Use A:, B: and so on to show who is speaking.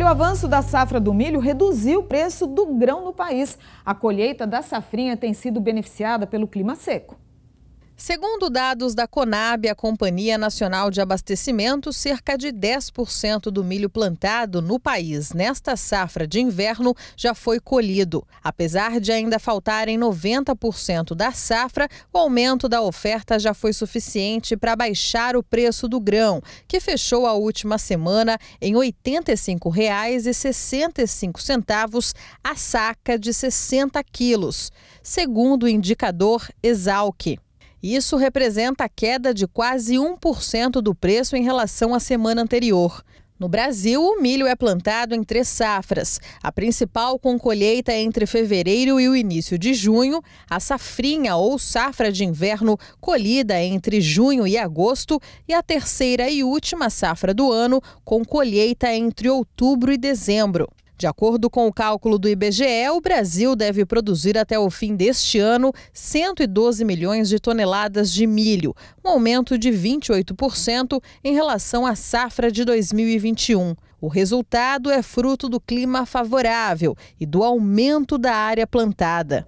A: Olha, o avanço da safra do milho reduziu o preço do grão no país. A colheita da safrinha tem sido beneficiada pelo clima seco.
B: Segundo dados da Conab, a Companhia Nacional de Abastecimento, cerca de 10% do milho plantado no país nesta safra de inverno já foi colhido. Apesar de ainda faltarem 90% da safra, o aumento da oferta já foi suficiente para baixar o preço do grão, que fechou a última semana em R$ 85,65 a saca de 60 quilos, segundo o indicador Exalc. Isso representa a queda de quase 1% do preço em relação à semana anterior. No Brasil, o milho é plantado em três safras. A principal com colheita é entre fevereiro e o início de junho, a safrinha ou safra de inverno, colhida entre junho e agosto, e a terceira e última safra do ano, com colheita entre outubro e dezembro. De acordo com o cálculo do IBGE, o Brasil deve produzir até o fim deste ano 112 milhões de toneladas de milho, um aumento de 28% em relação à safra de 2021. O resultado é fruto do clima favorável e do aumento da área plantada.